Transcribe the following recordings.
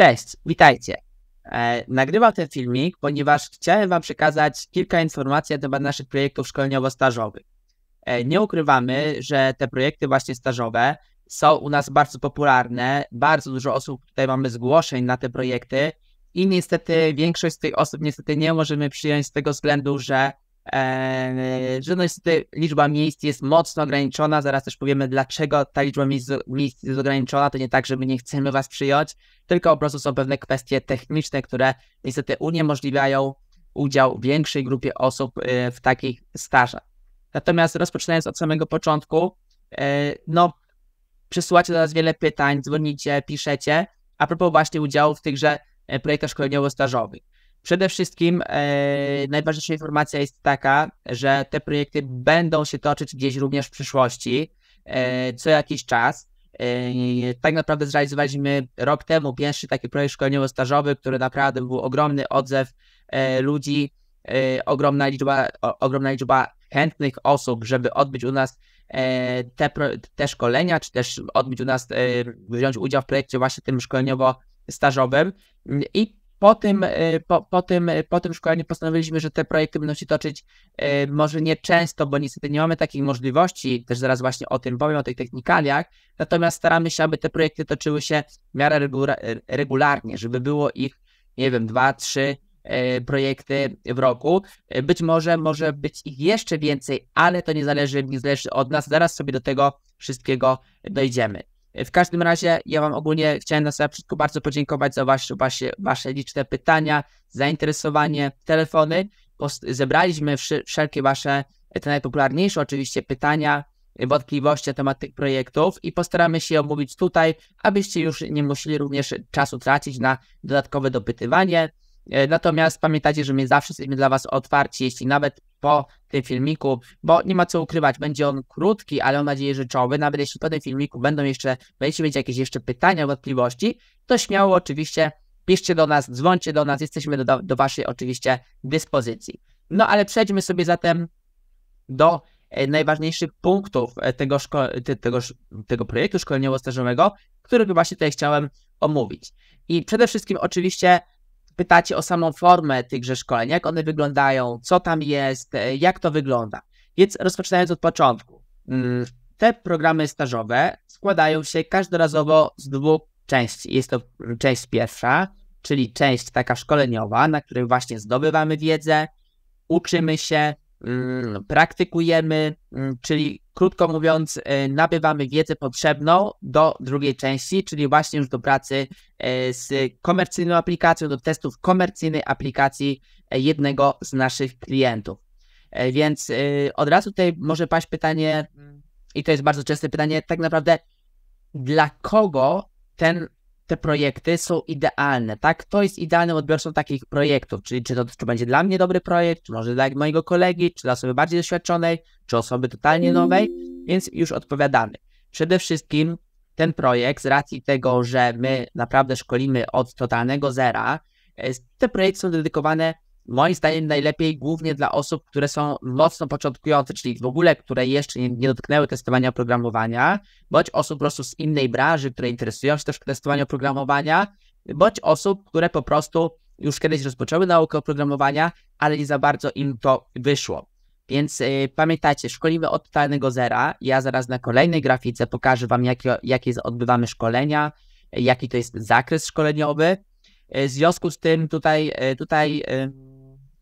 Cześć, witajcie. E, nagrywam ten filmik, ponieważ chciałem Wam przekazać kilka informacji na temat naszych projektów szkoleniowo-stażowych. E, nie ukrywamy, że te projekty właśnie stażowe są u nas bardzo popularne, bardzo dużo osób tutaj mamy zgłoszeń na te projekty i niestety większość z tych osób niestety nie możemy przyjąć z tego względu, że że no niestety liczba miejsc jest mocno ograniczona. Zaraz też powiemy, dlaczego ta liczba miejsc, miejsc jest ograniczona. To nie tak, że my nie chcemy Was przyjąć, tylko po prostu są pewne kwestie techniczne, które niestety uniemożliwiają udział większej grupie osób e, w takich stażach. Natomiast rozpoczynając od samego początku, e, no, przesyłacie do nas wiele pytań, dzwonicie, piszecie a propos właśnie udziału w tychże e, projektach szkoleniowo-stażowych. Przede wszystkim e, mhm. najważniejsza informacja jest taka, że te projekty będą się toczyć gdzieś również w przyszłości, e, mhm. co jakiś czas. E, tak naprawdę zrealizowaliśmy rok temu pierwszy taki projekt szkoleniowo-stażowy, który naprawdę był ogromny odzew e, mhm. ludzi, e, ogromna liczba, o, ogromna liczba chętnych osób, żeby odbyć u nas e, te, te szkolenia, czy też odbyć u nas, wziąć udział w projekcie właśnie tym szkoleniowo-stażowym. I po tym, e, po, po, tym, e, po tym szkoleniu postanowiliśmy, że te projekty będą się toczyć e, może nie często, bo niestety nie mamy takich możliwości, też zaraz właśnie o tym powiem, o tych technikaliach, natomiast staramy się, aby te projekty toczyły się w miarę regularnie, żeby było ich, nie wiem, dwa, trzy projekty w roku. Być może może być ich jeszcze więcej, ale to nie zależy, nie zależy od nas, zaraz sobie do tego wszystkiego dojdziemy. W każdym razie ja Wam ogólnie chciałem na samym początku bardzo podziękować za wasze, wasze, wasze liczne pytania, zainteresowanie, telefony. zebraliśmy wszelkie Wasze, te najpopularniejsze oczywiście pytania, wątpliwości na temat tych projektów i postaramy się omówić tutaj, abyście już nie musieli również czasu tracić na dodatkowe dopytywanie. E, natomiast pamiętajcie, że my zawsze jesteśmy dla Was otwarci, jeśli nawet po tym filmiku, bo nie ma co ukrywać, będzie on krótki, ale mam nadzieję rzeczowy. Nawet jeśli po tym filmiku będą jeszcze, będziecie mieć jakieś jeszcze pytania, wątpliwości, to śmiało oczywiście piszcie do nas, dzwońcie do nas, jesteśmy do, do Waszej oczywiście dyspozycji. No ale przejdźmy sobie zatem do e, najważniejszych punktów e, tego, szko- tego, tego projektu szkoleniowo-stażowego, który właśnie tutaj chciałem omówić. I przede wszystkim oczywiście pytacie o samą formę tychże szkoleń, jak one wyglądają, co tam jest, e, jak to wygląda. Więc rozpoczynając od początku, mm, te programy stażowe składają się każdorazowo z dwóch części. Jest to część pierwsza, czyli część taka szkoleniowa, na której właśnie zdobywamy wiedzę, uczymy się, mm, praktykujemy, mm, czyli krótko mówiąc, e, nabywamy wiedzę potrzebną do drugiej części, czyli właśnie już do pracy e, z komercyjną aplikacją, do testów komercyjnej aplikacji e, jednego z naszych klientów. Więc od razu tutaj może paść pytanie, i to jest bardzo częste pytanie, tak naprawdę, dla kogo ten te projekty są idealne, tak? To jest idealnym odbiorcą takich projektów, czyli czy to czy będzie dla mnie dobry projekt, czy może dla mojego kolegi, czy dla osoby bardziej doświadczonej, czy osoby totalnie mhm. nowej, więc już odpowiadamy. Przede wszystkim ten projekt, z racji tego, że my naprawdę szkolimy od totalnego zera, e, te projekty są dedykowane moim zdaniem najlepiej głównie dla osób, które są mocno początkujące, czyli w ogóle, które jeszcze nie, nie dotknęły testowania oprogramowania, bądź osób po prostu z innej branży, które interesują się też testowaniem oprogramowania, bądź osób, które po prostu już kiedyś rozpoczęły naukę oprogramowania, ale nie za bardzo im to wyszło. Więc y, pamiętajcie, szkolimy od totalnego zera. Ja zaraz na kolejnej grafice pokażę Wam, jakie, jakie odbywamy szkolenia, jaki to jest zakres szkoleniowy E, w związku z tym tutaj, e, tutaj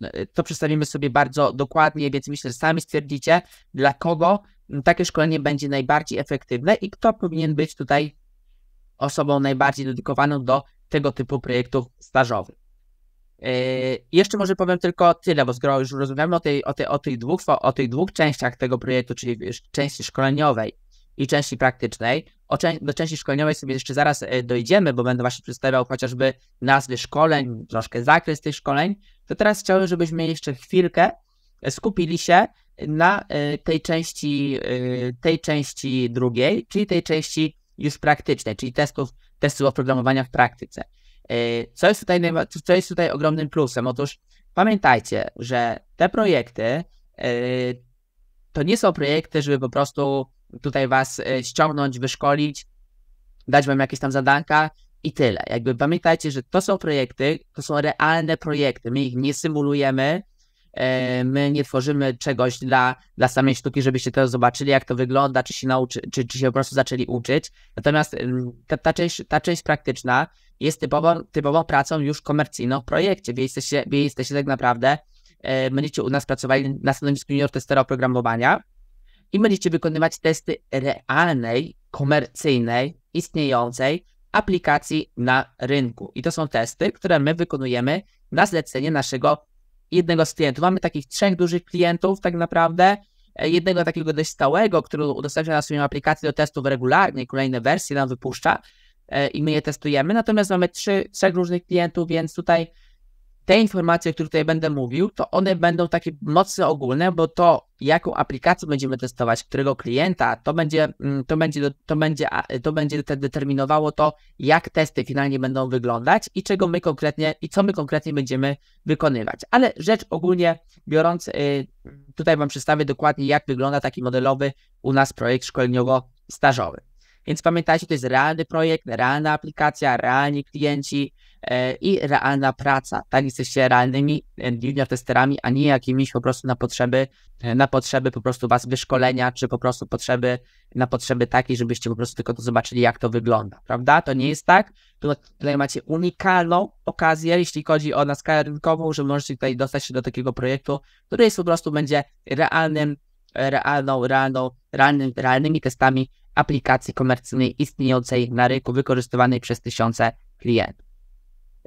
e, to przedstawimy sobie bardzo dokładnie, więc myślę, że sami stwierdzicie, dla kogo takie szkolenie będzie najbardziej efektywne i kto powinien być tutaj osobą najbardziej dedykowaną do tego typu projektów stażowych. jeszcze może powiem tylko tyle, bo skoro już rozmawiamy o, tej, o, tej, o, tych dwóch, o tych dwóch częściach tego projektu, czyli części szkoleniowej i części praktycznej, do części szkoleniowej sobie jeszcze zaraz e, dojdziemy, bo będę właśnie przedstawiał chociażby nazwy szkoleń, troszkę zakres tych szkoleń, to teraz chciałbym, żebyśmy jeszcze chwilkę e, skupili się na e, tej części, tej części drugiej, czyli tej części już praktycznej, czyli testów, testów oprogramowania w praktyce. Co jest, tutaj, co jest tutaj ogromnym plusem? Otóż pamiętajcie, że te projekty to nie są projekty, żeby po prostu tutaj was e, ściągnąć, wyszkolić, dać wam jakieś tam zadanka i tyle. Jakby pamiętajcie, że to są projekty, to są realne projekty. My ich nie symulujemy, e, my nie tworzymy czegoś dla, dla samej sztuki, żebyście to zobaczyli, jak to wygląda, czy się nauczy, czy, czy się po prostu zaczęli uczyć. Natomiast mm, ta, ta, część, ta część praktyczna jest typową, typową pracą już komercyjną w projekcie, gdzie jesteście, jesteście tak naprawdę, e, będziecie u nas pracowali na stanowisku junior testera oprogramowania, i będziecie wykonywać testy realnej, komercyjnej, istniejącej aplikacji na rynku. I to są testy, które my wykonujemy na zlecenie naszego jednego z klientów. Mamy takich trzech dużych klientów tak naprawdę, jednego takiego dość stałego, który udostępnia na swoją aplikację do testów regularnie, kolejne wersje nam wypuszcza e, i my je testujemy. Natomiast mamy trzy, trzech różnych klientów, więc tutaj te informacje, o których tutaj będę mówił, to one będą takie mocno ogólne, bo to, jaką aplikację będziemy testować, którego klienta, to będzie, mm, to będzie, to będzie, to będzie determinowało to, jak testy finalnie będą wyglądać i czego my konkretnie, i co my konkretnie będziemy wykonywać. Ale rzecz ogólnie biorąc, y, tutaj Wam przedstawię dokładnie, jak wygląda taki modelowy u nas projekt szkoleniowo-stażowy. Więc pamiętajcie, to jest realny projekt, realna aplikacja, realni klienci, E, i realna praca. Tak, jesteście realnymi junior e, testerami, a nie jakimiś po prostu na potrzeby, e, na potrzeby po prostu was wyszkolenia, czy po prostu potrzeby, na potrzeby takiej, żebyście po prostu tylko to zobaczyli, jak to wygląda, prawda? To nie jest tak. Tutaj macie unikalną okazję, jeśli chodzi o naskalę rynkową, że możecie tutaj dostać się do takiego projektu, który jest po prostu będzie realnym, realną, realną, realnym, realnymi testami aplikacji komercyjnej istniejącej na rynku, wykorzystywanej przez tysiące klientów.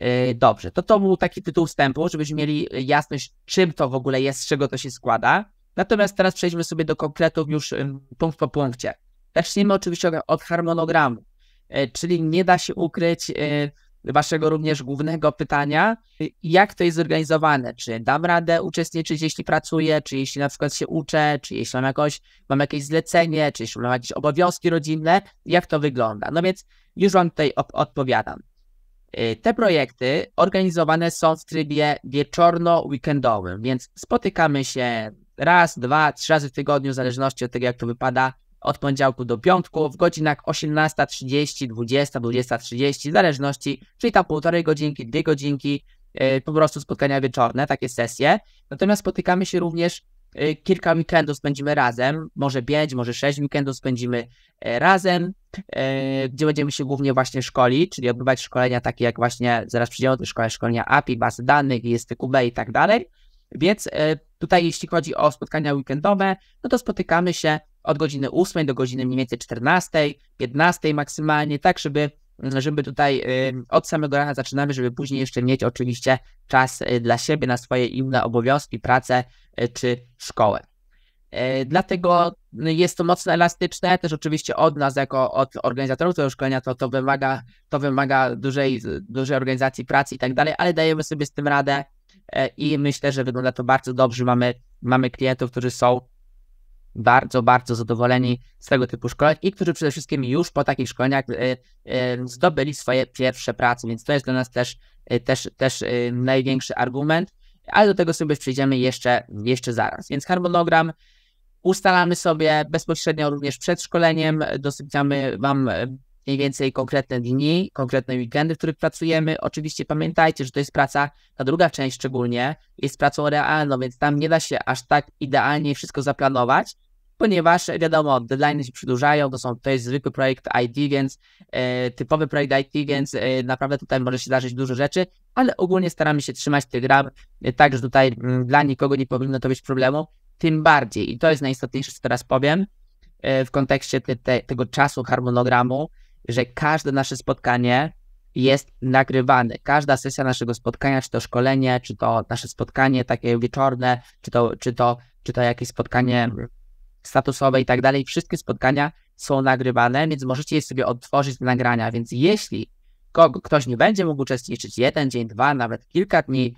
Yy, dobrze, to to był taki tytuł wstępu, żebyśmy mieli jasność, czym to w ogóle jest, z czego to się składa. Natomiast teraz przejdźmy sobie do konkretów już punkt po punkcie. Zacznijmy oczywiście od harmonogramu, yy, czyli nie da się ukryć yy, waszego również głównego pytania, jak to jest zorganizowane, czy dam radę uczestniczyć, jeśli pracuję, czy jeśli na przykład się uczę, czy jeśli mam, jakoś, mam jakieś zlecenie, czy jeśli mam jakieś obowiązki rodzinne, jak to wygląda. No więc już wam tutaj op- odpowiadam. Y, te projekty organizowane są w trybie wieczorno-weekendowym, więc spotykamy się raz, dwa, trzy razy w tygodniu, w zależności od tego, jak to wypada, od poniedziałku do piątku, w godzinach 18.30, 20.00, 20.30, w zależności, czyli tam półtorej godzinki, dwie godzinki, y, po prostu spotkania wieczorne, takie sesje. Natomiast spotykamy się również y, kilka weekendów spędzimy razem, może pięć, może sześć weekendów spędzimy razem. E, gdzie będziemy się głównie właśnie szkolić, czyli odbywać szkolenia takie jak właśnie, zaraz przyjdziemy do szkoły szkolenia API, bazy danych, jest QB i tak dalej. Więc e, tutaj jeśli chodzi o spotkania weekendowe, no to spotykamy się od godziny 8 do godziny mniej więcej 14, 15 maksymalnie, tak żeby żeby tutaj e, od samego rana zaczynamy, żeby później jeszcze mieć oczywiście czas dla siebie, na swoje inne obowiązki, pracę czy szkołę. E, dlatego no, jest to mocno elastyczne, też oczywiście od nas, jako od organizatorów tego szkolenia, to, to wymaga, to wymaga dużej, dużej organizacji pracy i tak dalej, ale dajemy sobie z tym radę e, i myślę, że wygląda to bardzo dobrze. Mamy, mamy klientów, którzy są bardzo, bardzo zadowoleni z tego typu szkoleń i którzy przede wszystkim już po takich szkoleniach e, zdobyli swoje pierwsze prace, więc to jest dla nas też, też, też największy argument, ale do tego sobie przejdziemy jeszcze, jeszcze zaraz. Więc harmonogram Ustalamy sobie bezpośrednio również przed szkoleniem, dostępniamy Wam e, mniej więcej konkretne dni, konkretne weekendy, w których pracujemy. Oczywiście pamiętajcie, że to jest praca, ta druga część szczególnie, jest pracą realną, więc tam nie da się aż tak idealnie wszystko zaplanować, ponieważ e, wiadomo, deadlines się przedłużają, to, są, to jest zwykły projekt IT, więc e, typowy projekt IT, więc e, naprawdę tutaj może się zdarzyć dużo rzeczy, ale ogólnie staramy się trzymać tych ram, e, tak, że tutaj m, mm, dla nikogo nie powinno to być problemu tym bardziej, i to jest najistotniejsze, co teraz powiem, e, w kontekście te, te, tego czasu harmonogramu, że każde nasze spotkanie jest nagrywane. Każda sesja naszego spotkania, czy to szkolenie, czy to nasze spotkanie takie wieczorne, czy to, czy to, czy to jakieś spotkanie statusowe i tak dalej, wszystkie spotkania są nagrywane, więc możecie je sobie odtworzyć do nagrania. Więc jeśli ktoś nie będzie mógł uczestniczyć jeden dzień, dwa, nawet kilka dni,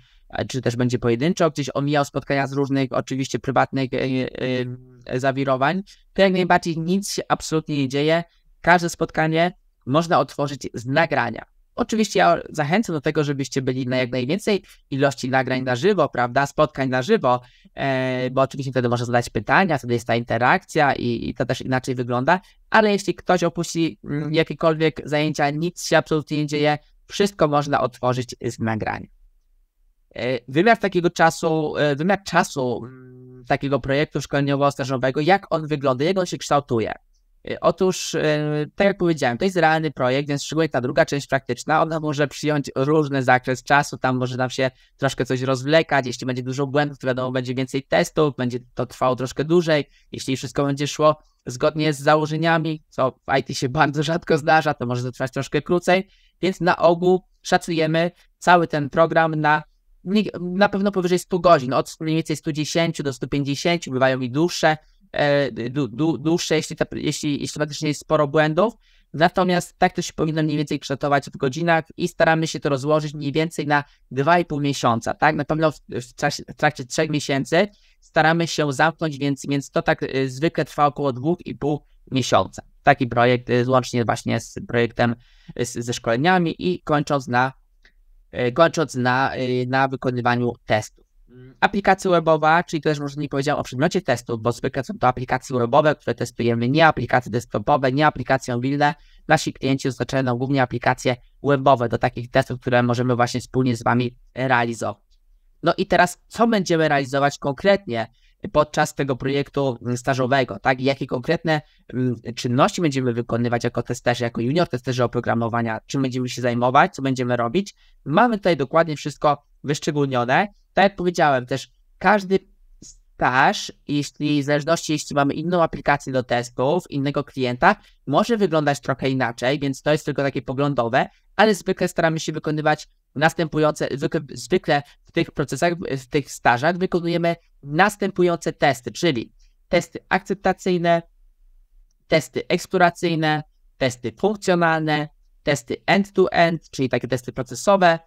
czy też będzie pojedynczo, gdzieś omijał spotkania z różnych, oczywiście prywatnych e, e, zawirowań, to jak najbardziej nic się absolutnie nie dzieje. Każde spotkanie można otworzyć z nagrania. Oczywiście ja zachęcam do tego, żebyście byli na jak najwięcej ilości nagrań na żywo, prawda, spotkań na żywo, e, bo oczywiście wtedy można zadać pytania, wtedy jest ta interakcja i, i to też inaczej wygląda, ale jeśli ktoś opuści mm, jakiekolwiek zajęcia, nic się absolutnie nie dzieje, wszystko można otworzyć z nagrania. E, wymiar takiego czasu, e, wymiar czasu mm, takiego projektu szkoleniowo-stażowego, jak on wygląda, jak on się kształtuje. E, otóż, tak jak powiedziałem, to jest realny projekt, więc szczególnie ta druga część praktyczna, ona może przyjąć różny zakres czasu, tam może nam się troszkę coś rozwlekać, jeśli będzie dużo błędów, to wiadomo, będzie więcej testów, będzie to trwało troszkę dłużej, jeśli wszystko będzie szło zgodnie z założeniami, co w IT się bardzo rzadko zdarza, to może to trwać troszkę krócej, więc na ogół szacujemy cały ten program na na pewno powyżej 100 godzin, od mniej więcej 110 do 150, bywają i dłuższe, e, dłuższe jeśli, ta, jeśli, jeśli faktycznie jest sporo błędów. Natomiast tak to się powinno mniej więcej kształtować w godzinach i staramy się to rozłożyć mniej więcej na 2,5 miesiąca, tak? Na pewno w, trakcie, w trakcie 3 miesięcy staramy się zamknąć, więc, więc to tak e, zwykle trwa około 2,5 miesiąca. Taki projekt, e, łącznie właśnie z projektem z, ze szkoleniami i kończąc na kończąc e, na, e, na wykonywaniu testów. Aplikacja webowa, czyli też może nie powiedziałam o przedmiocie testów, bo zwykle są to aplikacje webowe, które testujemy, nie aplikacje desktopowe, nie aplikacje mobilne. Nasi klienci oznaczają głównie aplikacje webowe do takich testów, które możemy właśnie wspólnie z Wami realizować. No i teraz, co będziemy realizować konkretnie? podczas tego projektu mm, stażowego, tak? Jakie konkretne mm, czynności będziemy wykonywać jako testerzy, jako junior testerzy oprogramowania, czym będziemy się zajmować, co będziemy robić. Mamy tutaj dokładnie wszystko wyszczególnione. Tak jak powiedziałem, też każdy staż, jeśli w zależności, jeśli mamy inną aplikację do testów, innego klienta, może wyglądać trochę inaczej, więc to jest tylko takie poglądowe, ale zwykle staramy się wykonywać następujące, zwykle w tych procesach, w tych stażach wykonujemy następujące testy, czyli testy akceptacyjne, testy eksploracyjne, testy funkcjonalne, testy end-to-end, czyli takie testy procesowe,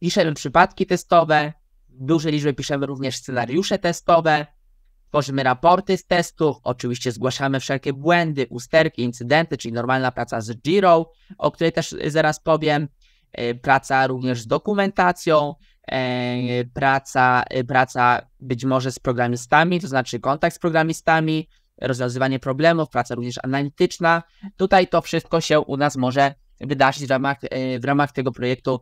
piszemy przypadki testowe, w dużej liczbie piszemy również scenariusze testowe, tworzymy raporty z testów, oczywiście zgłaszamy wszelkie błędy, usterki, incydenty, czyli normalna praca z Jira, o której też zaraz powiem. E, praca również z dokumentacją, e, praca, e, praca być może z programistami, to znaczy kontakt z programistami, rozwiązywanie problemów, praca również analityczna. Tutaj to wszystko się u nas może wydarzyć w ramach, w ramach tego projektu,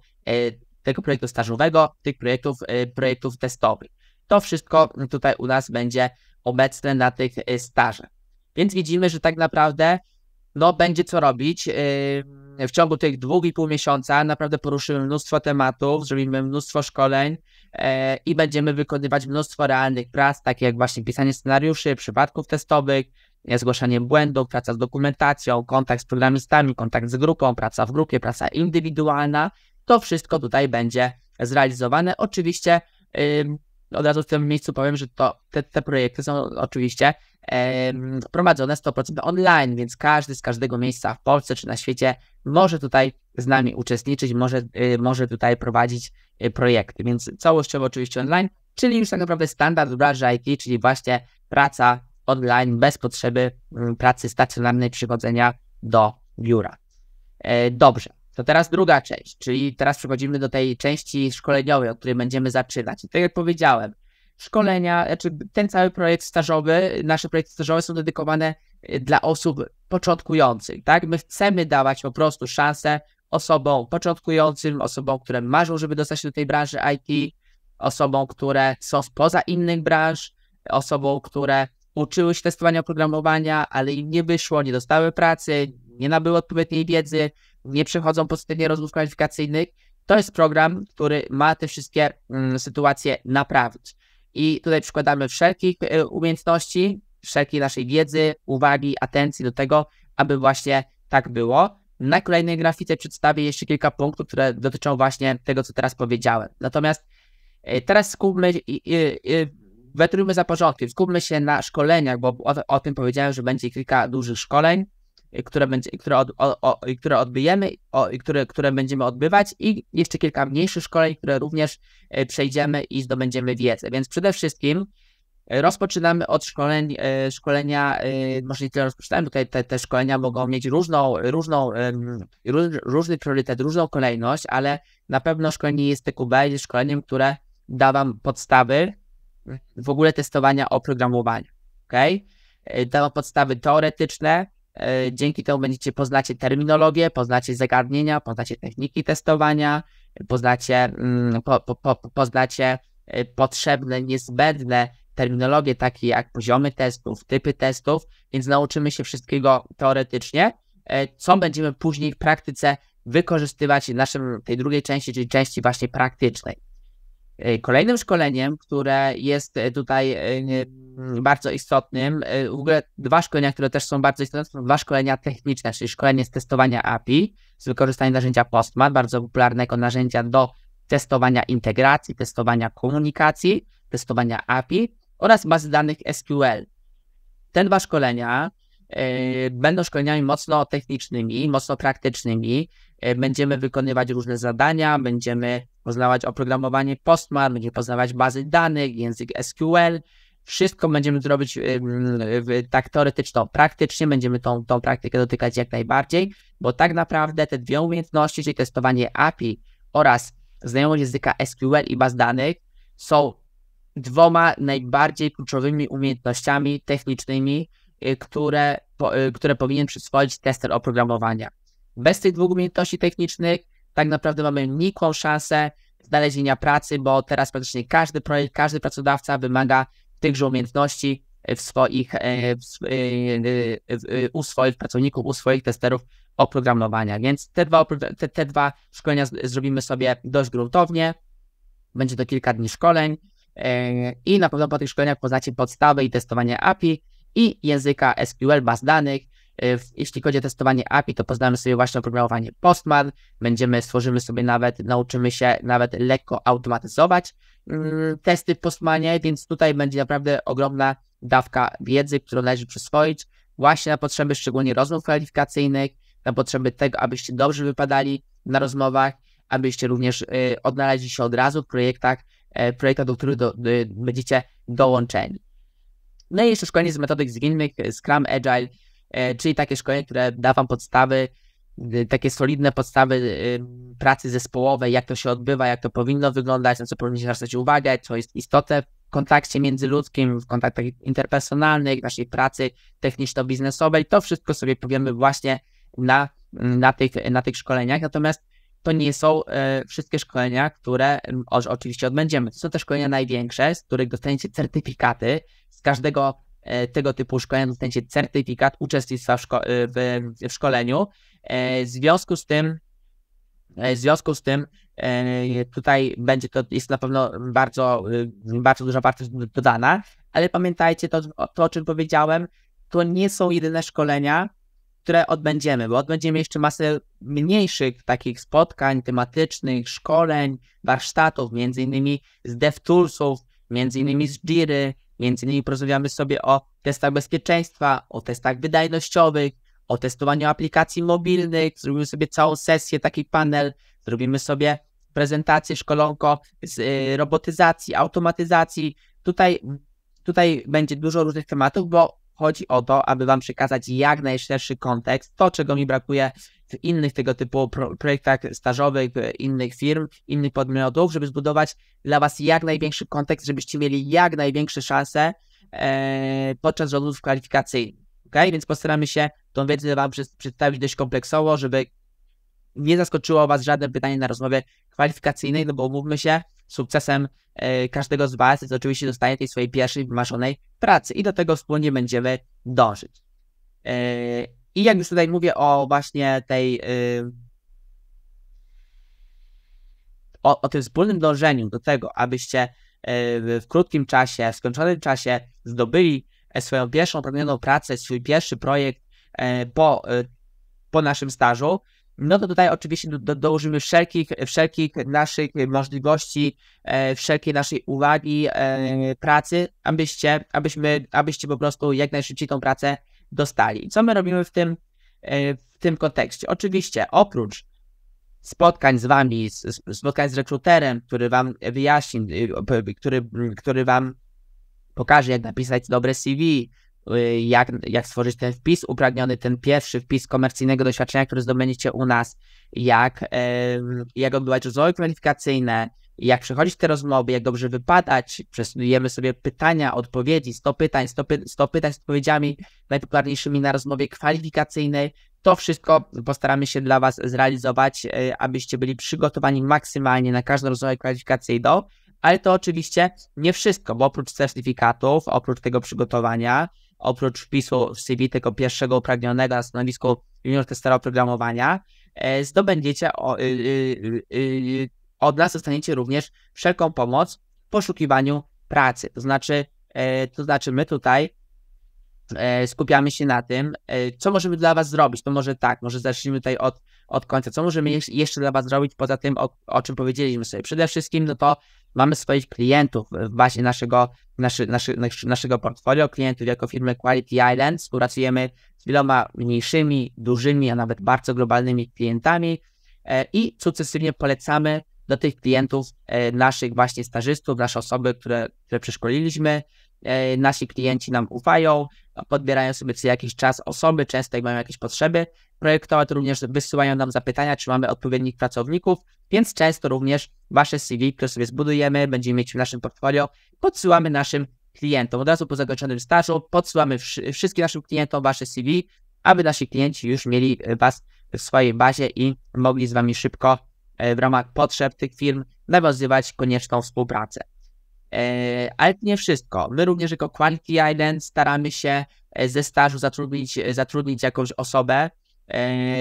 tego projektu stażowego, tych projektów, projektów testowych. To wszystko tutaj u nas będzie obecne na tych stażach. Więc widzimy, że tak naprawdę no będzie co robić. Yy, w ciągu tych dwóch i pół miesiąca naprawdę poruszymy mnóstwo tematów, zrobimy mnóstwo szkoleń yy, i będziemy wykonywać mnóstwo realnych prac, takie jak właśnie pisanie scenariuszy, przypadków testowych, zgłaszanie błędów, praca z dokumentacją, kontakt z programistami, kontakt z grupą, praca w grupie, praca indywidualna. To wszystko tutaj będzie zrealizowane. Oczywiście yy, od razu w tym miejscu powiem, że to, te, te projekty są oczywiście e, prowadzone 100% online, więc każdy z każdego miejsca w Polsce czy na świecie może tutaj z nami uczestniczyć, może, y, może tutaj prowadzić e, projekty, więc całościowo oczywiście online, czyli już tak naprawdę standard w branży IT, czyli właśnie praca online bez potrzeby mm, pracy stacjonarnej przychodzenia do biura. E, dobrze. To teraz druga część, czyli teraz przechodzimy do tej części szkoleniowej, o której będziemy zaczynać. I tak jak powiedziałem, szkolenia, znaczy ten cały projekt stażowy, nasze projekty stażowe są dedykowane y, dla osób początkujących, tak? My chcemy dawać po prostu szansę osobom początkującym, osobom, które marzą, żeby dostać się do tej branży IT, osobom, które są spoza innych branż, osobom, które uczyły się testowania oprogramowania, ale im nie wyszło, nie dostały pracy, nie nabyły odpowiedniej wiedzy, nie przechodzą pozytywnie rozmów kwalifikacyjnych. To jest program, który ma te wszystkie mm, sytuacje naprawić. I tutaj przykładamy wszelkich y, umiejętności, wszelkiej naszej wiedzy, uwagi, atencji do tego, aby właśnie tak było. Na kolejnej grafice przedstawię jeszcze kilka punktów, które dotyczą właśnie tego, co teraz powiedziałem. Natomiast y, teraz skupmy, się, wetrujmy za porządkiem, skupmy się na szkoleniach, bo o, o tym powiedziałem, że będzie kilka dużych szkoleń które, będzie, które, od, o, o, które odbyjemy, o, które, które będziemy odbywać i jeszcze kilka mniejszych szkoleń, które również e, przejdziemy i zdobędziemy wiedzę. Więc przede wszystkim e, rozpoczynamy od szkoleń, e, szkolenia, może nie tyle rozpoczynamy, tutaj te, te szkolenia mogą mieć różną, różną, róż, różny priorytet, różną kolejność, ale na pewno szkolenie jest TQB jest szkoleniem, które da Wam podstawy w ogóle testowania oprogramowania, ok? Da Wam podstawy teoretyczne, E, dzięki temu będziecie poznacie terminologię, poznacie zagadnienia, poznacie techniki testowania, poznacie, mm, po, po, po, poznacie e, potrzebne, niezbędne terminologie takie jak poziomy testów, typy testów, więc nauczymy się wszystkiego teoretycznie, e, co będziemy później w praktyce wykorzystywać w naszym, tej drugiej części, czyli części właśnie praktycznej. E, kolejnym szkoleniem, które jest e, tutaj e, bardzo istotnym, w ogóle dwa szkolenia, które też są bardzo istotne, są dwa szkolenia techniczne, czyli szkolenie z testowania API z wykorzystaniem narzędzia Postman, bardzo popularnego narzędzia do testowania integracji, testowania komunikacji, testowania API oraz bazy danych SQL. Te dwa szkolenia będą szkoleniami mocno technicznymi, mocno praktycznymi. Będziemy wykonywać różne zadania, będziemy poznawać oprogramowanie Postman, będziemy poznawać bazy danych, język SQL. Wszystko będziemy zrobić y, tak teoretyczno, praktycznie będziemy tą, tą praktykę dotykać jak najbardziej, bo tak naprawdę te dwie umiejętności, czyli testowanie API oraz znajomość języka SQL i baz danych są dwoma najbardziej kluczowymi umiejętnościami technicznymi, y, które, y, które powinien przyswoić tester oprogramowania. Bez tych dwóch umiejętności technicznych tak naprawdę mamy nikłą szansę znalezienia pracy, bo teraz praktycznie każdy projekt, każdy pracodawca wymaga tychże umiejętności w swoich, e, w, e, e, u swoich pracowników, u swoich testerów oprogramowania. Więc te dwa, te, te dwa szkolenia zrobimy sobie dość gruntownie. Będzie to kilka dni szkoleń i na pewno po tych szkoleniach poznacie podstawy i testowanie API i języka SQL, baz danych, E, jeśli chodzi o testowanie API, to poznamy sobie właśnie oprogramowanie Postman, będziemy, stworzymy sobie nawet, nauczymy się nawet lekko automatyzować mm, testy w Postmanie, więc tutaj będzie naprawdę ogromna dawka wiedzy, którą należy przyswoić właśnie na potrzeby szczególnie rozmów kwalifikacyjnych, na potrzeby tego, abyście dobrze wypadali na rozmowach, abyście również y, odnaleźli się od razu w projektach, e, projektach do których do, y, będziecie dołączeni. No i jeszcze szkolenie z metodyk zwinnych Scrum Agile E, czyli takie szkolenie, które da Wam podstawy, y, takie solidne podstawy y, pracy zespołowej, jak to się odbywa, jak to powinno wyglądać, na co powinniście zwracać uwagę, co jest istotne w kontakcie międzyludzkim, w kontaktach interpersonalnych, naszej pracy techniczno-biznesowej. To wszystko sobie powiemy właśnie na, na, tych, na tych szkoleniach. Natomiast to nie są e, wszystkie szkolenia, które oczywiście odbędziemy. To są te szkolenia największe, z których dostaniecie certyfikaty z każdego E, tego typu szkolenia, w sensie certyfikat uczestnictwa w, szko e, w, w szkoleniu. E, w związku z tym, w związku z tym tutaj będzie to, jest na pewno bardzo, bardzo duża wartość dodana, ale pamiętajcie to, to, o czym powiedziałem, to nie są jedyne szkolenia, które odbędziemy, bo odbędziemy jeszcze masę mniejszych takich spotkań tematycznych, szkoleń, warsztatów, między innymi z DevToolsów, między innymi z Jiry, Między innymi porozmawiamy sobie o testach bezpieczeństwa, o testach wydajnościowych, o testowaniu aplikacji mobilnych. Zrobimy sobie całą sesję, taki panel. Zrobimy sobie prezentację, szkolonko z y, robotyzacji, automatyzacji. Tutaj, tutaj będzie dużo różnych tematów, bo Chodzi o to, aby Wam przekazać jak najszerszy kontekst, to czego mi brakuje w innych tego typu pro projektach stażowych, innych firm, innych podmiotów, żeby zbudować dla Was jak największy kontekst, żebyście mieli jak największe szanse e, podczas rozmów kwalifikacyjnych. Okay? Więc postaramy się tą wiedzę Wam przedstawić dość kompleksowo, żeby nie zaskoczyło Was żadne pytanie na rozmowie kwalifikacyjnej, no bo umówmy się, sukcesem e, każdego z Was jest oczywiście dostanie tej swojej pierwszej wymarzonej pracy i do tego wspólnie będziemy dążyć. E, I jak już tutaj mówię o właśnie tej e, o, o, tym wspólnym dążeniu do tego, abyście w krótkim czasie, w skończonym czasie zdobyli swoją pierwszą pragnioną pracę, swój pierwszy projekt po, po naszym stażu, no to tutaj oczywiście do, do, dołożymy wszelkich, wszelkich naszych możliwości, e, wszelkiej naszej uwagi, e, pracy, abyście, abyśmy, abyście po prostu jak najszybciej tą pracę dostali. Co my robimy w tym, e, w tym kontekście? Oczywiście oprócz spotkań z wami, spotkań z rekruterem, który wam wyjaśni, y, który, który wam pokaże, jak napisać dobre CV, Y, jak, jak stworzyć ten wpis upragniony, ten pierwszy wpis komercyjnego doświadczenia, który zdobędziecie u nas, jak, jak odbywać rozmowy kwalifikacyjne, jak przechodzić te rozmowy, jak dobrze wypadać, przesuniemy sobie pytania, odpowiedzi, 100 pytań, 100, py 100 pytań z odpowiedziami najpopularniejszymi na rozmowie kwalifikacyjnej. To wszystko postaramy się dla Was zrealizować, y, abyście byli przygotowani maksymalnie na każdą rozmowę kwalifikacyjną, ale to oczywiście nie wszystko, bo oprócz certyfikatów, oprócz tego przygotowania, oprócz wpisu w CV tego pierwszego upragnionego na stanowisku junior testera oprogramowania, e, zdobędziecie y, y, y, od nas dostaniecie również wszelką pomoc w poszukiwaniu pracy. To znaczy, e, to znaczy my tutaj e, skupiamy się na tym, co możemy dla Was zrobić. To może tak, może zacznijmy tutaj od od końca. Co możemy jeszcze dla Was zrobić poza tym, o, o czym powiedzieliśmy sobie? Przede wszystkim, no to mamy swoich klientów w bazie naszego, naszy, naszy, naszy, naszego portfolio klientów jako firmy Quality Island. Współpracujemy z wieloma mniejszymi, dużymi, a nawet bardzo globalnymi klientami e, i sukcesywnie polecamy do tych klientów e, naszych właśnie stażystów, nasze osoby, które, które przeszkoliliśmy, E, nasi klienci nam ufają, podbierają sobie co jakiś czas osoby, często jak mają jakieś potrzeby projektować, to również wysyłają nam zapytania, czy mamy odpowiednich pracowników, więc często również wasze CV, które sobie zbudujemy, będziemy mieć w naszym portfolio, podsyłamy naszym klientom. Od razu po zakończonym stażu podsyłamy wszystkim naszym klientom wasze CV, aby nasi klienci już mieli e, was w swojej bazie i mogli z wami szybko e, w ramach potrzeb tych firm nawiązywać konieczną współpracę. E, ale nie wszystko. My również jako Quantity Island staramy się e, ze stażu zatrudnić, e, zatrudnić jakąś osobę.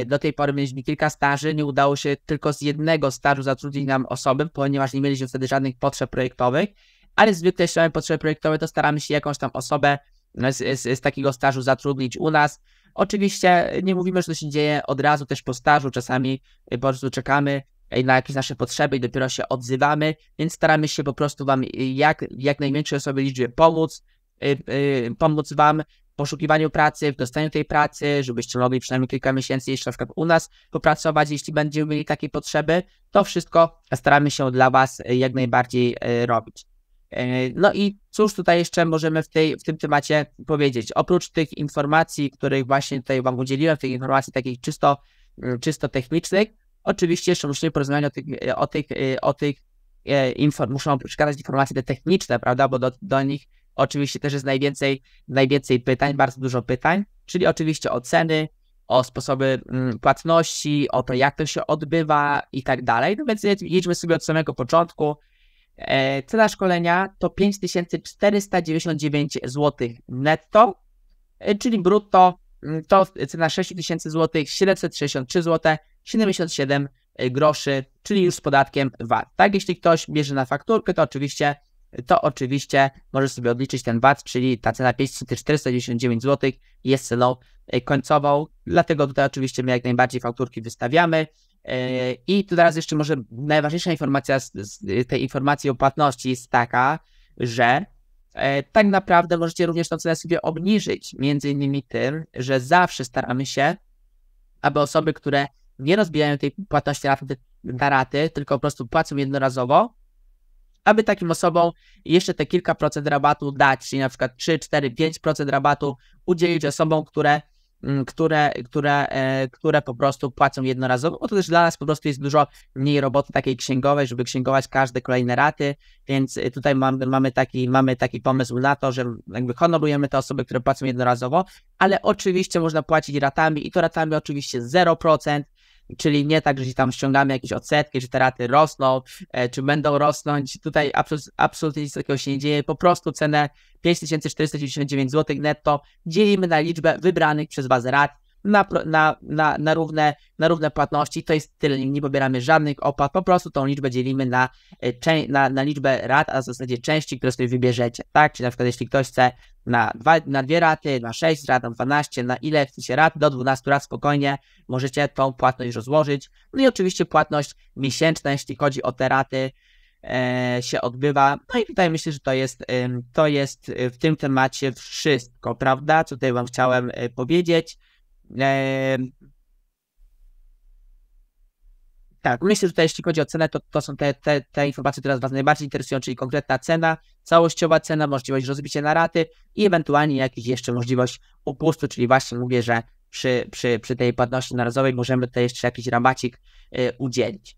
Do tej pory mieliśmy kilka staży, nie udało się tylko z jednego stażu zatrudnić nam osobę, ponieważ nie mieliśmy wtedy żadnych potrzeb projektowych, ale zwykle jeśli mamy potrzeby projektowe, to staramy się jakąś tam osobę z, z, z takiego stażu zatrudnić u nas. Oczywiście nie mówimy, że to się dzieje od razu też po stażu, czasami po prostu czekamy E, na jakieś nasze potrzeby i dopiero się odzywamy, więc staramy się po prostu Wam e, jak, jak największej osoby liczbie pomóc, e, pomóc Wam w poszukiwaniu pracy, w dostaniu tej pracy, żebyście mogli przynajmniej kilka miesięcy jeszcze na przykład u nas popracować, jeśli będziemy mieli takie potrzeby, to wszystko staramy się dla Was jak najbardziej robić. No i cóż tutaj jeszcze możemy w, tej, w tym temacie powiedzieć? Oprócz tych informacji, których właśnie tutaj Wam udzieliłem, tych informacji takich czysto, mm, czysto technicznych, Oczywiście jeszcze musimy porozmawiać o tych, e, o tych, e, o tych e, muszą przekazać informacje te techniczne, prawda, bo do, do nich oczywiście też jest najwięcej, najwięcej pytań, bardzo dużo pytań, czyli oczywiście o ceny, o sposoby mm, płatności, o to, jak to się odbywa i tak dalej. No więc idźmy sobie od samego początku. Cena szkolenia to 5499 zł netto, czyli brutto Mm, to cena 6000 zł, 763 zł, 77 groszy, czyli już z podatkiem VAT. Tak, jeśli ktoś bierze na fakturkę, to oczywiście to oczywiście możesz sobie odliczyć ten VAT, czyli ta cena 5499 zł jest ceną y, końcową, dlatego tutaj oczywiście my jak najbardziej fakturki wystawiamy. Y, I tu teraz jeszcze może najważniejsza informacja z tej informacji o płatności jest taka, że E, tak naprawdę możecie również tą cenę sobie obniżyć, między innymi tym, że zawsze staramy się, aby osoby, które nie rozbijają tej płatności na raty, tylko po prostu płacą jednorazowo, aby takim osobom jeszcze te kilka procent rabatu dać, czyli na przykład 3, 4, 5% rabatu udzielić osobom, które które, które, e, które po prostu płacą jednorazowo, bo to też dla nas po prostu jest dużo mniej roboty takiej księgowej, żeby księgować każde kolejne raty, więc e, tutaj mamy, mamy, taki, mamy taki pomysł na to, że jakby honorujemy te osoby, które płacą jednorazowo, ale oczywiście można płacić ratami i to ratami oczywiście procent czyli nie tak, że się tam ściągamy jakieś odsetki, czy te raty rosną, e, czy będą rosnąć. Tutaj absolutnie nic takiego się nie dzieje. Po prostu cenę 5499 zł netto dzielimy na liczbę wybranych przez Was rat na, na, na, na, równe, na równe płatności. To jest tyle, nie pobieramy żadnych opłat, po prostu tą liczbę dzielimy na, e, na, na liczbę rat, a w zasadzie części, które sobie wybierzecie, tak? Czyli na przykład jeśli ktoś chce na, dwa, na dwie raty, na sześć rat, na dwanaście, na ile chcecie rat, do dwunastu rat spokojnie możecie tą płatność rozłożyć. No i oczywiście płatność miesięczna, jeśli chodzi o te raty, e, się odbywa. No i tutaj myślę, że to jest, to jest e, w tym temacie wszystko, prawda? Co tutaj Wam chciałem powiedzieć. E... Tak, myślę, że tutaj jeśli chodzi o cenę, to, to są te, te, te informacje, które Was najbardziej interesują, czyli konkretna cena, całościowa cena, możliwość rozbicia na raty i ewentualnie jakieś jeszcze możliwość upustu, czyli właśnie mówię, że przy, przy, przy tej płatności narodowej możemy tutaj jeszcze jakiś ramacik y, udzielić.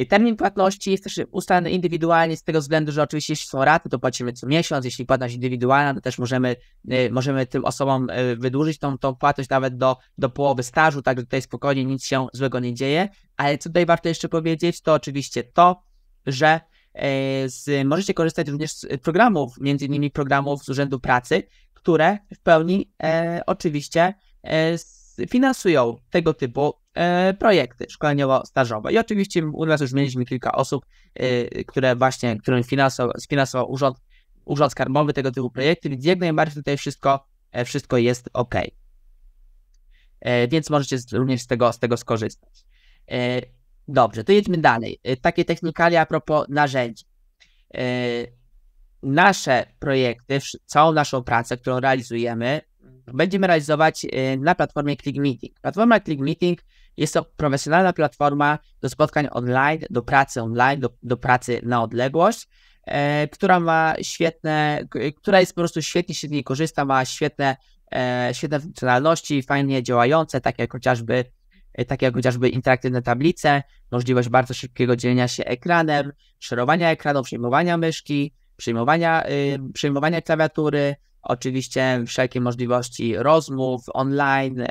Y, termin płatności jest też ustalony indywidualnie z tego względu, że oczywiście jeśli są raty, to płacimy co miesiąc, jeśli płatność indywidualna, to też możemy, y, możemy tym osobom y, wydłużyć tą, tą płatność nawet do, do połowy stażu, także tutaj spokojnie nic się złego nie dzieje. Ale co tutaj warto jeszcze powiedzieć, to oczywiście to, że z, możecie korzystać również z programów, między innymi programów z Urzędu Pracy, które w pełni e, oczywiście e, finansują tego typu E, projekty szkoleniowo-stażowe. I oczywiście u nas już mieliśmy kilka osób, e, które właśnie, którym finansował, sfinansował urząd, urząd skarbowy tego typu projekty, więc jak najbardziej tutaj wszystko, e, wszystko jest ok. Więc możecie również z tego, z tego skorzystać. Dobrze, to jedźmy dalej. Takie technikalia a propos narzędzi. Nasze projekty, całą naszą pracę, którą realizujemy, będziemy realizować na platformie ClickMeeting. Platforma ClickMeeting jest to profesjonalna platforma do spotkań online, do pracy online, do, do pracy na odległość, e, która ma świetne, która jest po prostu świetnie się z niej korzysta, ma świetne, e, świetne funkcjonalności, fajnie działające, takie jak chociażby e, takie jak chociażby interaktywne tablice, możliwość bardzo szybkiego dzielenia się ekranem, szerowania ekranu, przyjmowania myszki, przyjmowania, yy, przyjmowania klawiatury, Oczywiście wszelkie możliwości rozmów online, e,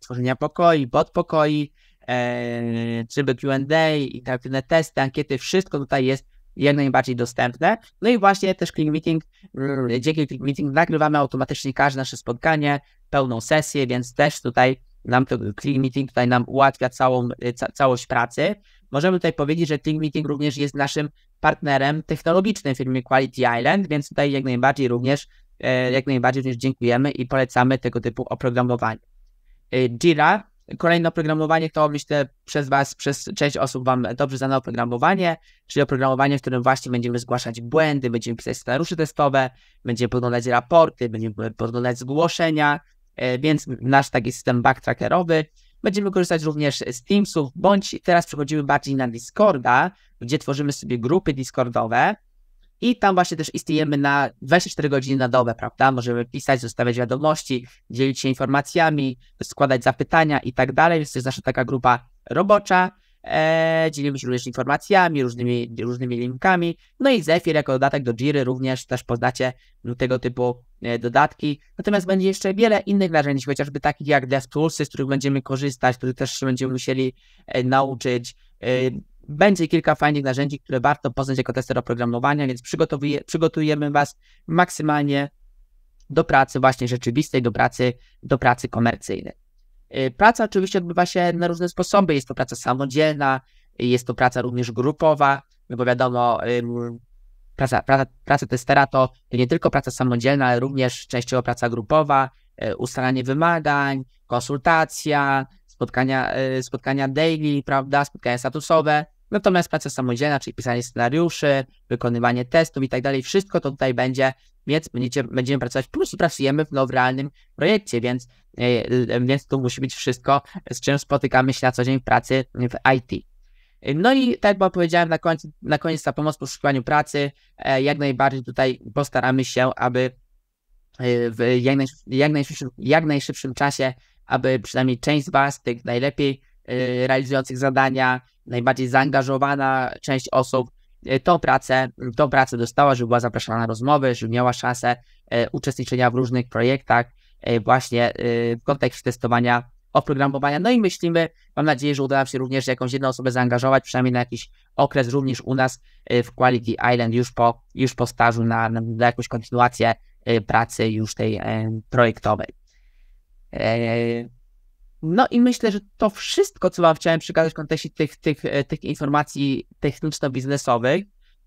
tworzenia pokoi, podpokoi, pokoi, e, tryby QA, interaktywne testy, ankiety, wszystko tutaj jest jak najbardziej dostępne. No i właśnie też Click Meeting, mm, dzięki Click Meeting nagrywamy automatycznie każde nasze spotkanie, pełną sesję, więc też tutaj nam to Click Meeting tutaj nam ułatwia całą, e, ca, całość pracy. Możemy tutaj powiedzieć, że Click Meeting również jest naszym partnerem technologicznym w firmie Quality Island, więc tutaj jak najbardziej również E, jak najbardziej również dziękujemy i polecamy tego typu oprogramowanie. E, Jira, kolejne oprogramowanie, to myślę przez Was, przez część osób Wam dobrze znane oprogramowanie, czyli oprogramowanie, w którym właśnie będziemy zgłaszać błędy, będziemy pisać scenariusze testowe, będziemy podglądać raporty, będziemy podglądać zgłoszenia, e, więc nasz taki system backtrackerowy. Będziemy korzystać również z Teamsów, bądź teraz przechodzimy bardziej na Discorda, gdzie tworzymy sobie grupy Discordowe, i tam właśnie też istniejemy na 24 godziny na dobę, prawda? Możemy pisać, zostawiać wiadomości, dzielić się informacjami, składać zapytania i tak dalej. Więc to jest nasza taka grupa robocza. E, dzielimy się również informacjami, różnymi, różnymi linkami. No i Zephyr jako dodatek do Jiry również też poznacie tego typu e, dodatki. Natomiast będzie jeszcze wiele innych narzędzi, chociażby takich jak DevTools, z których będziemy korzystać, których też się będziemy musieli e, nauczyć. Będzie kilka fajnych narzędzi, które warto poznać jako tester oprogramowania, więc przygotujemy Was maksymalnie do pracy właśnie rzeczywistej, do pracy, do pracy komercyjnej. Y, praca oczywiście odbywa się na różne sposoby. Jest to praca samodzielna, jest to praca również grupowa, no bo wiadomo, praca, praca, praca testera to nie tylko praca samodzielna, ale również częściowo praca grupowa, y, ustalanie wymagań, konsultacja, spotkania, y, spotkania daily, prawda, spotkania statusowe. Natomiast praca samodzielna, czyli pisanie scenariuszy, wykonywanie testów i tak dalej, wszystko to tutaj będzie, więc będziecie, będziemy pracować, plus pracujemy w, no, w realnym projekcie, więc, e, e, więc to musi być wszystko, z czym spotykamy się na co dzień w pracy w IT. No i tak jak powiedziałem na koniec, na koniec ta pomoc po szukaniu pracy, e, jak najbardziej tutaj postaramy się, aby w jak, naj, jak, najszybszym, jak najszybszym czasie, aby przynajmniej część z Was, tych najlepiej realizujących zadania, najbardziej zaangażowana część osób e, tą pracę, tą pracę dostała, żeby była zapraszana na rozmowy, żeby miała szansę e, uczestniczenia w różnych projektach e, właśnie w kontekście testowania oprogramowania. No i myślimy, mam nadzieję, że uda nam się również jakąś jedną osobę zaangażować, przynajmniej na jakiś okres również u nas w Quality Island już po, już po stażu na, na jakąś kontynuację pracy już tej projektowej. No i myślę, że to wszystko, co Wam chciałem przekazać w kontekście tych, tych, e, tych informacji techniczno-biznesowych.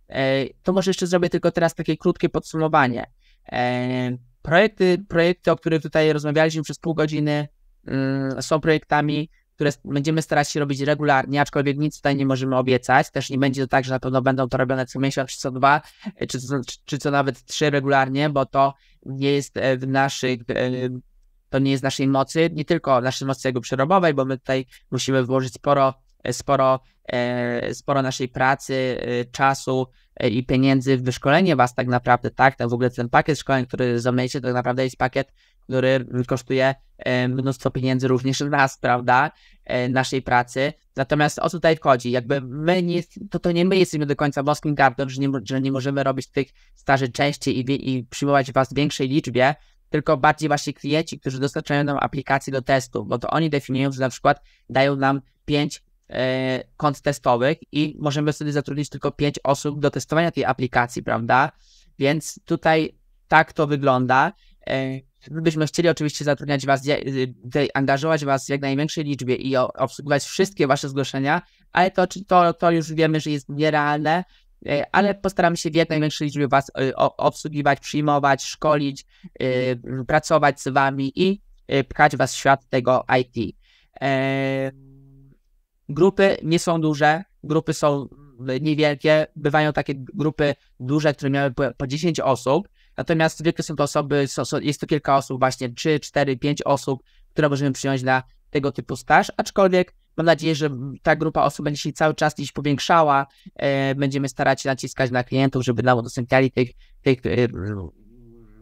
E, to może jeszcze zrobię tylko teraz takie krótkie podsumowanie. E, projekty, projekty, o których tutaj rozmawialiśmy przez pół godziny, mm, są projektami, które będziemy starać się robić regularnie, aczkolwiek nic tutaj nie możemy obiecać. Też nie będzie to tak, że na pewno będą to robione co miesiąc, czy co dwa, czy, czy co nawet trzy regularnie, bo to nie jest w naszych to nie jest naszej mocy, nie tylko naszej mocy jego przerobowej, bo my tutaj musimy włożyć sporo, e, sporo, e, sporo naszej pracy, e, czasu i pieniędzy w wyszkolenie was tak naprawdę, tak? Ten, w ogóle ten pakiet szkoleń, który zamyślicie, tak naprawdę jest pakiet, który kosztuje mnóstwo pieniędzy również nas, prawda? Naszej pracy. Natomiast o co tutaj wchodzi? Jakby my nie, to, to nie my jesteśmy do końca boskim gardłem, że nie, że nie możemy robić tych staży częściej i, i przyjmować was w większej liczbie, tylko bardziej właśnie klienci, którzy dostarczają nam aplikacji do testów, bo to oni definiują, że na przykład dają nam pięć e, kont testowych i możemy wtedy zatrudnić tylko pięć osób do testowania tej aplikacji, prawda? Więc tutaj tak to wygląda. Gdybyśmy e, chcieli oczywiście zatrudniać Was, y, angażować Was w jak największej liczbie i obsługiwać wszystkie Wasze zgłoszenia, ale to, to, to już wiemy, że jest nierealne, E, ale postaram się w jak największej liczbie Was e, obsługiwać, przyjmować, szkolić, e, pracować z Wami i pchać Was w świat tego IT. Grupy nie są duże, grupy są niewielkie, bywają takie grupy duże, które miały po 10 osób, natomiast zwykle są to osoby, jest to kilka osób, właśnie 3, 4, 5 osób, które możemy przyjąć na tego typu staż, aczkolwiek Mam nadzieję, że ta grupa osób będzie się cały czas gdzieś powiększała. E, będziemy starać się naciskać na klientów, żeby nam udostępniali tych, tych, e,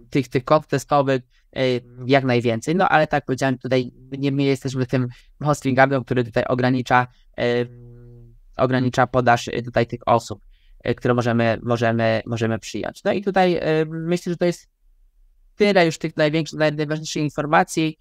tych, tych kont testowych e, jak najwięcej. No ale tak powiedziałem, tutaj nie my jesteśmy tym hosting który tutaj ogranicza, ogranicza podaż tutaj tych osób, które możemy, możemy, możemy przyjąć. No i tutaj myślę, że to jest tyle już tych największych, najważniejszych informacji.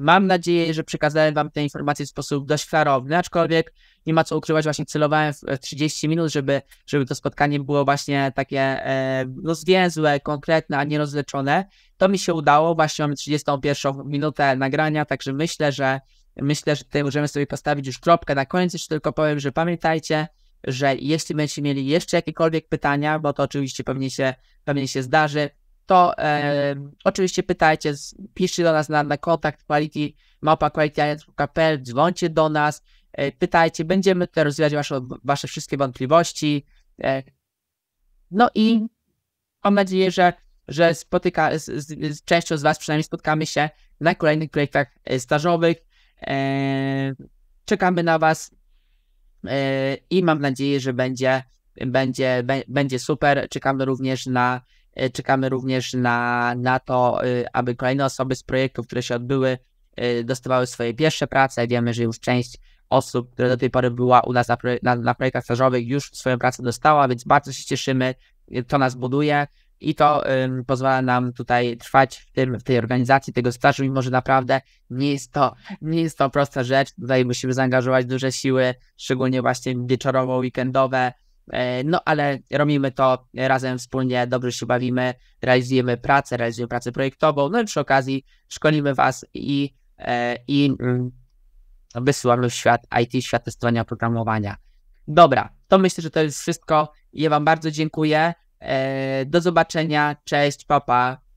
Mam nadzieję, że przekazałem Wam te informacje w sposób dość klarowny, aczkolwiek nie ma co ukrywać, właśnie celowałem w 30 minut, żeby, żeby to spotkanie było właśnie takie e, no, zwięzłe, konkretne, a nie rozleczone. To mi się udało, właśnie mamy 31 minutę nagrania, także myślę, że myślę, że tutaj możemy sobie postawić już kropkę na koniec, jeszcze tylko powiem, że pamiętajcie, że jeśli będziecie mieli jeszcze jakiekolwiek pytania, bo to oczywiście pewnie się, pewnie się zdarzy, to e, mhm. oczywiście pytajcie, piszcie do nas na, na kontakt quality małpa.qualityalliance.pl, dzwońcie do nas, e, pytajcie, będziemy tutaj rozwijać wasze, wasze wszystkie wątpliwości. E, no i mhm. mam nadzieję, że, że spotyka, z, z, z, częścią z Was przynajmniej spotkamy się na kolejnych projektach e, stażowych. E, czekamy na Was e, i mam nadzieję, że będzie, będzie, be, będzie super. Czekamy również na E, czekamy również na, na to, y, aby kolejne osoby z projektów, które się odbyły, y, dostawały swoje pierwsze prace. Wiemy, że już część osób, które do tej pory była u nas na, na, na projektach stażowych, już swoją pracę dostała, więc bardzo się cieszymy. To y, nas buduje i to um, pozwala nam tutaj trwać w, tym, w tej organizacji tego stażu, mimo że naprawdę nie jest, to, nie jest to prosta rzecz. Tutaj musimy zaangażować duże siły, szczególnie właśnie wieczorowo, weekendowe, E, no ale robimy to razem wspólnie, dobrze się bawimy, realizujemy pracę, realizujemy pracę projektową, no i przy okazji szkolimy Was i, e, i mm, wysyłamy w świat IT, świat testowania oprogramowania. Dobra, to myślę, że to jest wszystko. Ja Wam bardzo dziękuję. E, do zobaczenia, cześć, papa. Pa.